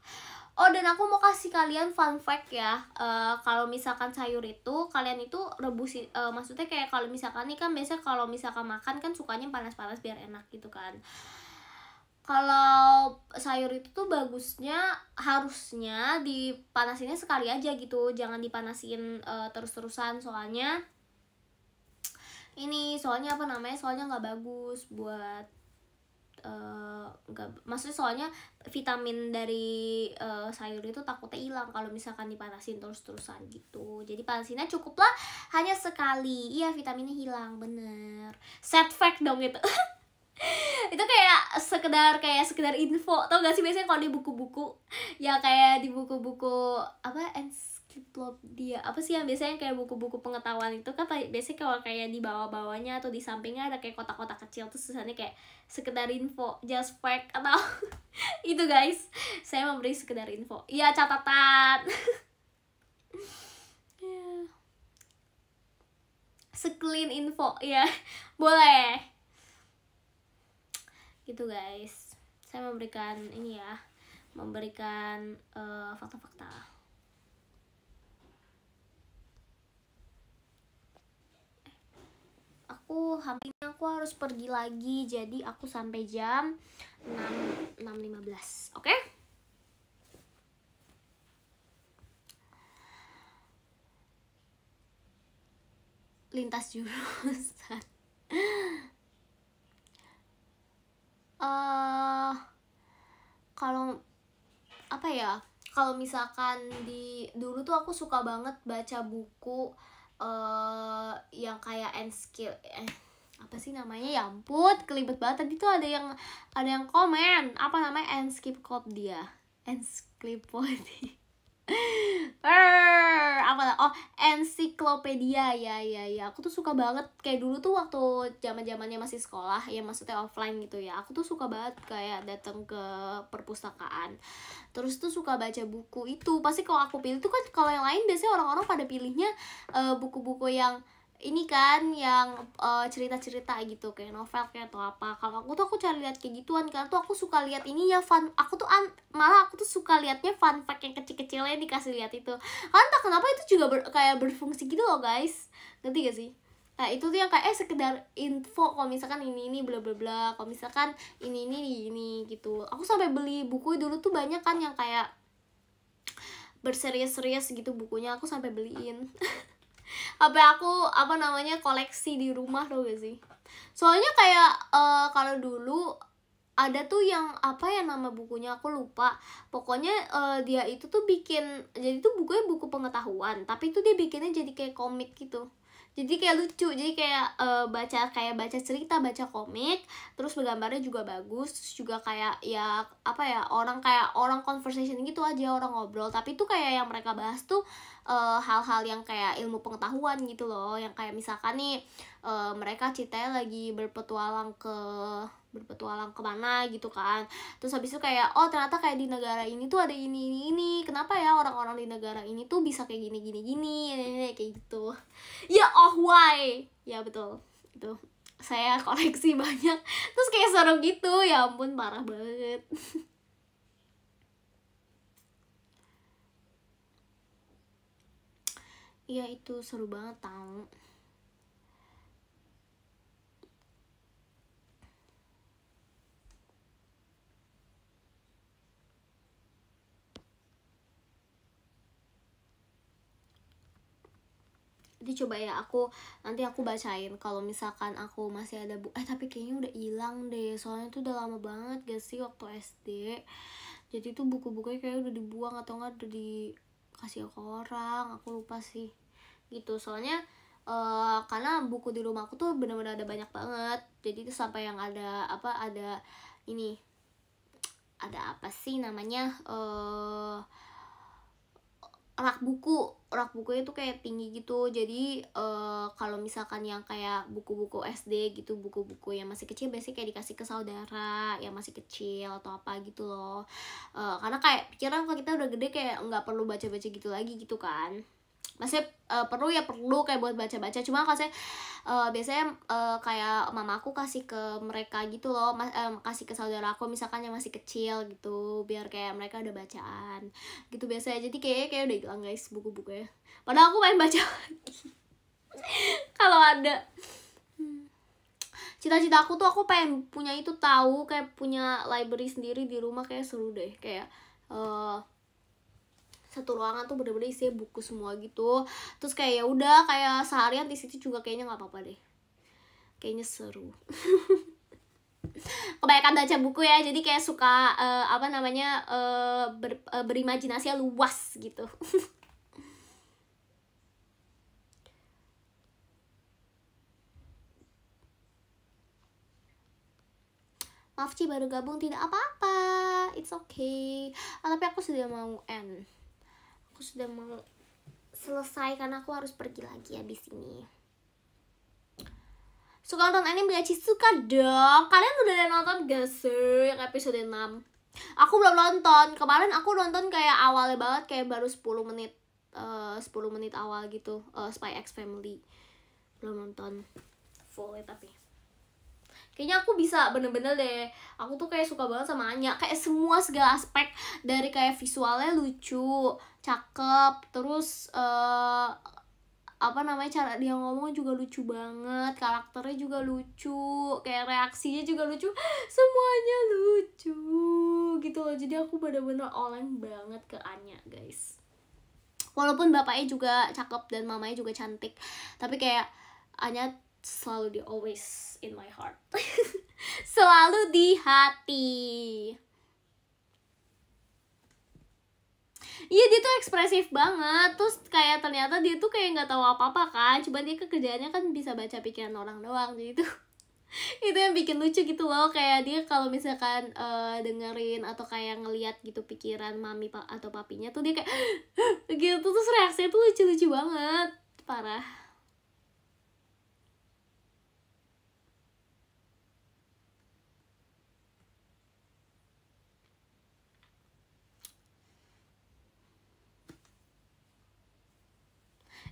oh dan aku mau kasih kalian fun fact ya uh, kalau misalkan sayur itu kalian itu rebusin uh, maksudnya kayak kalau misalkan nih kan biasa kalau misalkan makan kan sukanya panas-panas biar enak gitu kan kalau sayur itu tuh bagusnya harusnya dipanasinnya sekali aja gitu jangan dipanasin uh, terus-terusan soalnya ini soalnya apa namanya soalnya nggak bagus buat eh, nggak uh, maksudnya soalnya vitamin dari uh, sayur itu takutnya hilang kalau misalkan dipanasin terus-terusan gitu jadi panasinnya cukuplah hanya sekali iya vitaminnya hilang bener set fact dong itu itu kayak sekedar kayak sekedar info tau gak sih biasanya kalau di buku-buku ya kayak di buku-buku apa dia apa sih yang biasanya kayak buku-buku pengetahuan itu kan biasanya kalau kayak di bawah-bawahnya atau di sampingnya ada kayak kotak-kotak kecil terus tulisannya kayak sekedar info just fact atau itu guys saya memberi sekedar info iya catatan yeah. sekelin info ya boleh gitu guys saya memberikan ini ya memberikan eh, fakta-fakta uh, aku hampirnya aku harus pergi lagi jadi aku sampai jam 6 6.15 oke okay? lintas jurusan uh, kalau apa ya kalau misalkan di dulu tuh aku suka banget baca buku uh, yang kayak end skill eh, apa sih namanya ya ampun kelibet banget tadi tuh ada yang ada yang komen apa namanya end skip code dia end skip dia apa oh ensiklopedia ya ya ya aku tuh suka banget kayak dulu tuh waktu zaman zamannya masih sekolah ya maksudnya offline gitu ya aku tuh suka banget kayak datang ke perpustakaan terus tuh suka baca buku itu pasti kalau aku pilih tuh kan kalau yang lain biasanya orang-orang pada pilihnya eh, buku-buku uh, buku -buku yang ini kan yang uh, cerita-cerita gitu kayak novel kayak atau apa kalau aku tuh aku cari lihat kayak gituan kan tuh aku suka lihat ini ya fun aku tuh an, malah aku tuh suka liatnya fun fact yang kecil-kecilnya dikasih lihat itu kan tak kenapa itu juga ber, kayak berfungsi gitu loh guys ngerti gak sih nah itu tuh yang kayak eh sekedar info kalau misalkan ini ini bla bla bla kalau misalkan ini ini ini gitu aku sampai beli buku dulu tuh banyak kan yang kayak berserius-serius gitu bukunya aku sampai beliin apa aku apa namanya koleksi di rumah tau gak sih soalnya kayak uh, kalau dulu ada tuh yang apa ya nama bukunya aku lupa pokoknya uh, dia itu tuh bikin jadi tuh bukunya buku pengetahuan tapi itu dia bikinnya jadi kayak komik gitu jadi kayak lucu jadi kayak uh, baca kayak baca cerita baca komik terus gambarnya juga bagus terus juga kayak ya apa ya orang kayak orang conversation gitu aja orang ngobrol tapi tuh kayak yang mereka bahas tuh eh, hal-hal uh, yang kayak ilmu pengetahuan gitu loh yang kayak misalkan nih uh, mereka ceritanya lagi berpetualang ke berpetualang kemana gitu kan terus habis itu kayak oh ternyata kayak di negara ini tuh ada ini ini ini kenapa ya orang-orang di negara ini tuh bisa kayak gini gini gini kayak gitu ya oh why ya betul itu saya koleksi banyak terus kayak seru gitu ya ampun parah banget ya itu seru banget tau nanti coba ya aku nanti aku bacain kalau misalkan aku masih ada bu eh tapi kayaknya udah hilang deh soalnya tuh udah lama banget gak sih waktu SD jadi tuh buku-bukunya kayak udah dibuang atau nggak udah dikasih ke orang aku lupa sih gitu soalnya uh, karena buku di rumah aku tuh bener-bener ada banyak banget jadi tuh sampai yang ada apa ada ini ada apa sih namanya eh uh, rak buku rak bukunya tuh kayak tinggi gitu jadi uh, kalau misalkan yang kayak buku-buku SD gitu buku-buku yang masih kecil biasanya kayak dikasih ke saudara yang masih kecil atau apa gitu loh uh, karena kayak pikiran kalau kita udah gede kayak nggak perlu baca-baca gitu lagi gitu kan masih eh, uh, perlu ya perlu kayak buat baca-baca cuma kalau saya uh, biasanya uh, kayak mama aku kasih ke mereka gitu loh uh, kasih ke saudara aku misalkan yang masih kecil gitu biar kayak mereka ada bacaan gitu biasanya jadi kayak kayak udah hilang guys buku-bukunya padahal aku pengen baca lagi kalau ada cita-cita aku tuh aku pengen punya itu tahu kayak punya library sendiri di rumah kayak seru deh kayak uh, satu ruangan tuh bener-bener isi buku semua gitu terus kayak ya udah kayak seharian di situ juga kayaknya nggak apa-apa deh kayaknya seru kebanyakan baca buku ya jadi kayak suka uh, apa namanya uh, ber, uh, berimajinasi luas gitu Maaf Ci baru gabung tidak apa-apa It's okay ah, Tapi aku sudah mau end aku sudah mau selesai karena aku harus pergi lagi abis ya ini suka nonton anime gak sih? Suka dong Kalian udah nonton gak sih yang episode 6? Aku belum nonton Kemarin aku nonton kayak awalnya banget Kayak baru 10 menit eh, uh, 10 menit awal gitu uh, Spy X Family Belum nonton Full ya, tapi kayaknya aku bisa bener-bener deh aku tuh kayak suka banget sama Anya kayak semua segala aspek dari kayak visualnya lucu cakep terus uh, apa namanya cara dia ngomong juga lucu banget karakternya juga lucu kayak reaksinya juga lucu semuanya lucu gitu loh jadi aku bener-bener oleng banget ke Anya guys walaupun bapaknya juga cakep dan mamanya juga cantik tapi kayak Anya selalu di always in my heart. Selalu di hati. Iya dia tuh ekspresif banget Terus kayak ternyata dia tuh kayak nggak tahu apa-apa kan Cuman dia kekerjaannya kan bisa baca pikiran orang doang Jadi itu, itu yang bikin lucu gitu loh kayak dia kalau misalkan uh, dengerin atau kayak ngeliat gitu pikiran mami atau papinya tuh dia kayak gitu terus reaksinya tuh lucu-lucu banget parah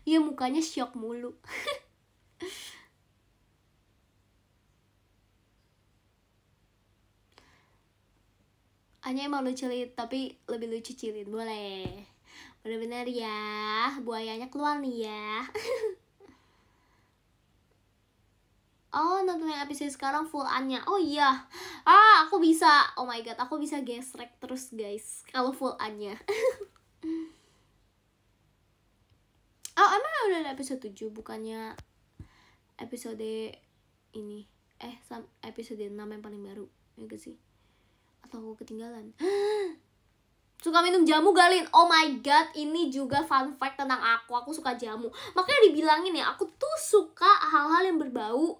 Iya mukanya shock mulu. Hanya emang lucu lit, tapi lebih lucu cilin Boleh. Bener-bener ya, buayanya keluar nih ya. Oh, nonton yang episode sekarang full annya. Oh iya. Ah, aku bisa. Oh my god, aku bisa gesrek terus, guys. Kalau full annya. Oh emang udah ada episode 7 bukannya episode ini eh episode 6 yang paling baru ya gak sih atau aku ketinggalan suka minum jamu galin oh my god ini juga fun fact tentang aku aku suka jamu makanya dibilangin ya aku tuh suka hal-hal yang berbau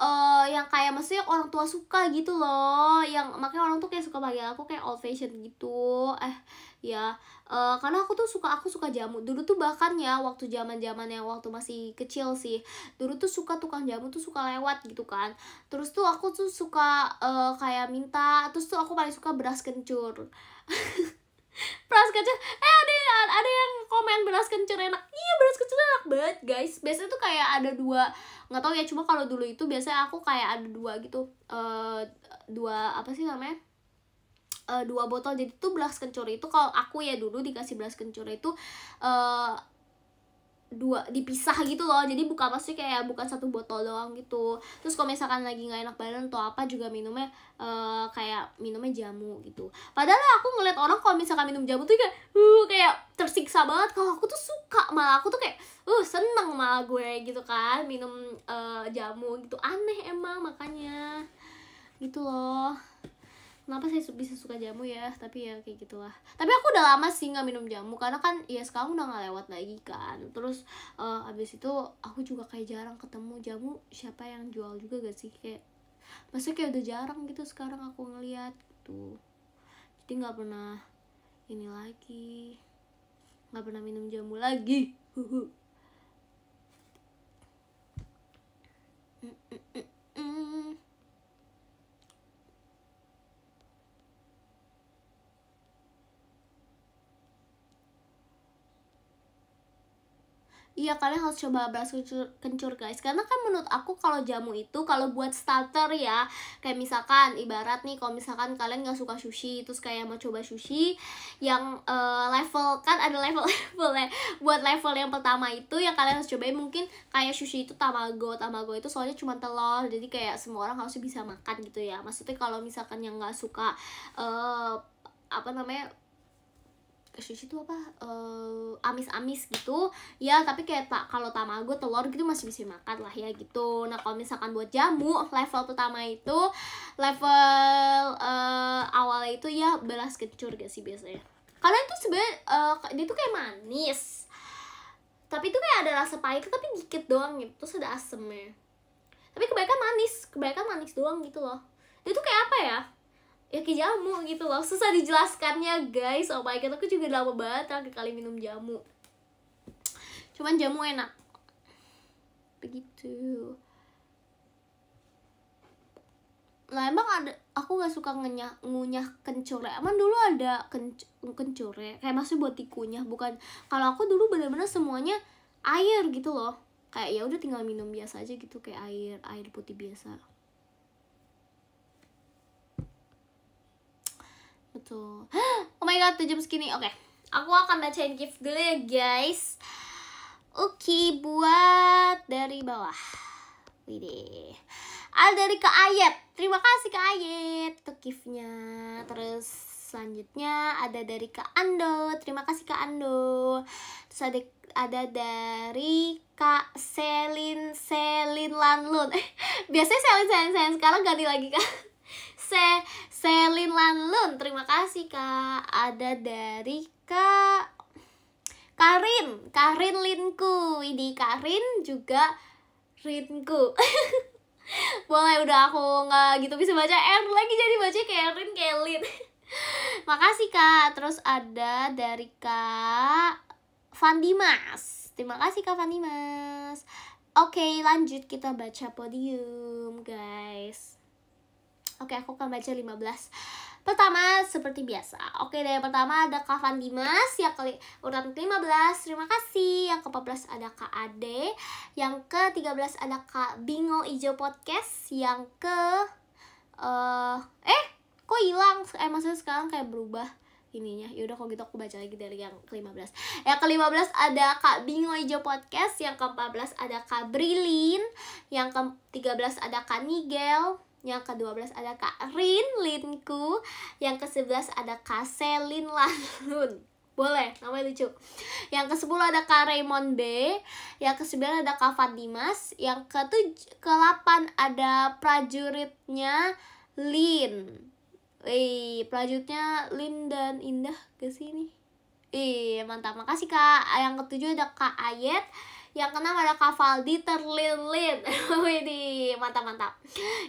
uh, yang kayak maksudnya orang tua suka gitu loh yang makanya orang tuh kayak suka panggil aku kayak old fashion gitu eh ya uh, karena aku tuh suka aku suka jamu dulu tuh bahkan ya waktu zaman zamannya waktu masih kecil sih dulu tuh suka tukang jamu tuh suka lewat gitu kan terus tuh aku tuh suka uh, kayak minta terus tuh aku paling suka beras kencur beras kencur eh ada yang ada yang komen beras kencur enak iya beras kencur enak banget guys biasanya tuh kayak ada dua nggak tahu ya cuma kalau dulu itu biasanya aku kayak ada dua gitu uh, dua apa sih namanya uh, dua botol jadi tuh belas kencur itu kalau aku ya dulu dikasih belas kencur itu uh, dua dipisah gitu loh jadi buka pasti kayak bukan satu botol doang gitu terus kalau misalkan lagi nggak enak badan atau apa juga minumnya uh, kayak minumnya jamu gitu padahal aku ngeliat orang kalau misalkan minum jamu tuh kayak uh, kayak tersiksa banget kalau aku tuh suka malah aku tuh kayak uh seneng malah gue gitu kan minum uh, jamu gitu aneh emang makanya gitu loh kenapa saya bisa suka jamu ya tapi ya kayak gitulah tapi aku udah lama sih nggak minum jamu karena kan ya sekarang udah nggak lewat lagi kan terus uh, abis itu aku juga kayak jarang ketemu jamu siapa yang jual juga gak sih kayak maksudnya kayak udah jarang gitu sekarang aku ngeliat tuh gitu. jadi nggak pernah ini lagi nggak pernah minum jamu lagi Mm -mm -mm. mm. Iya kalian harus coba beras kencur, kencur guys Karena kan menurut aku kalau jamu itu Kalau buat starter ya Kayak misalkan ibarat nih Kalau misalkan kalian gak suka sushi Terus kayak mau coba sushi Yang uh, level Kan ada level ya Buat level yang pertama itu Ya kalian harus cobain mungkin Kayak sushi itu tamago Tamago itu soalnya cuma telur Jadi kayak semua orang harus bisa makan gitu ya Maksudnya kalau misalkan yang gak suka uh, Apa namanya sushi itu apa eh, amis-amis uh, amis gitu ya tapi kayak tak kalau tamago telur gitu masih bisa makan lah ya gitu nah kalau misalkan buat jamu level pertama itu level uh, eh, awal itu ya belas kencur gak sih biasanya karena itu sebenarnya uh, dia tuh kayak manis tapi itu kayak ada rasa pahit tapi dikit doang gitu terus ada asemnya tapi kebanyakan manis kebanyakan manis doang gitu loh dia tuh kayak apa ya ya kayak jamu gitu loh susah dijelaskannya guys oh my god aku juga lama banget terakhir kali minum jamu cuman jamu enak begitu Nah emang ada aku nggak suka ngunyah ngunyah kencur emang dulu ada kenc ya kayak maksudnya buat dikunyah bukan kalau aku dulu bener-bener semuanya air gitu loh kayak ya udah tinggal minum biasa aja gitu kayak air air putih biasa betul oh my god tujuh jam segini oke okay. aku akan bacain gift dulu ya guys oke buat dari bawah Widih al dari ke Ayet terima kasih ke Ayet tuh giftnya terus selanjutnya ada dari ke Ando terima kasih ke Ando terus ada ada dari Kak Selin Selin Lanlun. biasanya Selin Selin Selin sekarang ganti lagi Kak. Se Selin Lanlun terima kasih kak ada dari kak Karin Karin Linku ini Karin juga Rinku boleh udah aku nggak gitu bisa baca R lagi jadi baca Karin Kelin makasih kak terus ada dari kak Fandimas terima kasih kak Fandimas Oke, lanjut kita baca podium, guys. Oke, aku akan baca 15. Pertama, seperti biasa. Oke, dari pertama ada Kak Van Dimas, yang kali urutan ke-15, terima kasih. Yang ke-14 ada Kak Ade, yang ke-13 ada Kak Bingo Ijo Podcast, yang ke uh, eh kok hilang? Eh maksudnya sekarang kayak berubah ininya yaudah kalau gitu aku baca lagi dari yang ke-15 yang ke-15 ada Kak Bingo Ijo Podcast yang ke-14 ada Kak Brilin yang ke-13 ada Kak Nigel yang ke-12 ada Kak Rin Linku, yang ke-11 ada Kak Selin Lanun. Boleh, namanya lucu. Yang ke-10 ada Kak Raymond B, yang ke-9 ada Kak Fatimas yang ke-8 ada prajuritnya Lin. Wih, prajuritnya Lin dan Indah ke sini. Ih, mantap. Makasih, Kak. Yang ke ketujuh ada Kak Ayet, yang keenam ada Cavaldi terlilit Widi mantap-mantap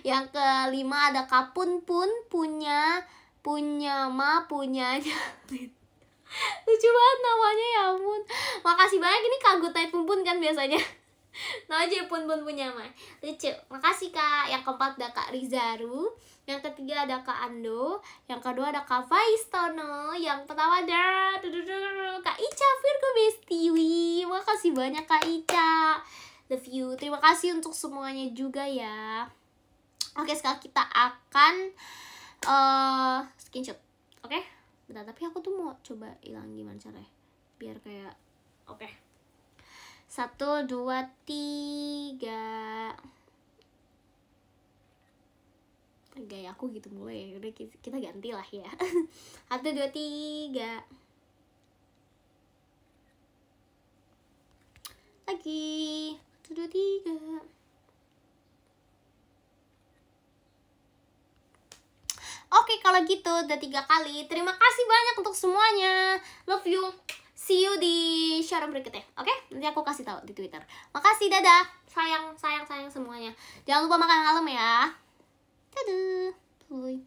yang kelima ada Kapun pun punya punya ma punya lucu banget namanya ya ampun makasih banyak ini kagutai pun pun kan biasanya Nah, aja pun pun punya mah lucu. Makasih kak. Yang keempat ada kak Rizaru yang ketiga ada Kak Ando, yang kedua ada Kak Faistono, yang pertama ada Kak Ica Virgo Bestiwi. Makasih banyak Kak Ica. love you, Terima kasih untuk semuanya juga ya. Oke, sekarang kita akan uh, screenshot. Oke. Okay? tapi aku tuh mau coba hilang gimana caranya. Biar kayak oke. Okay. Satu, dua, tiga gaya aku gitu mulai, udah kita ganti lah ya satu dua tiga lagi satu dua tiga Oke kalau gitu udah tiga kali Terima kasih banyak untuk semuanya Love you See you di share berikutnya Oke nanti aku kasih tahu di Twitter Makasih dadah Sayang sayang sayang semuanya Jangan lupa makan malam ya Tadı! Bye.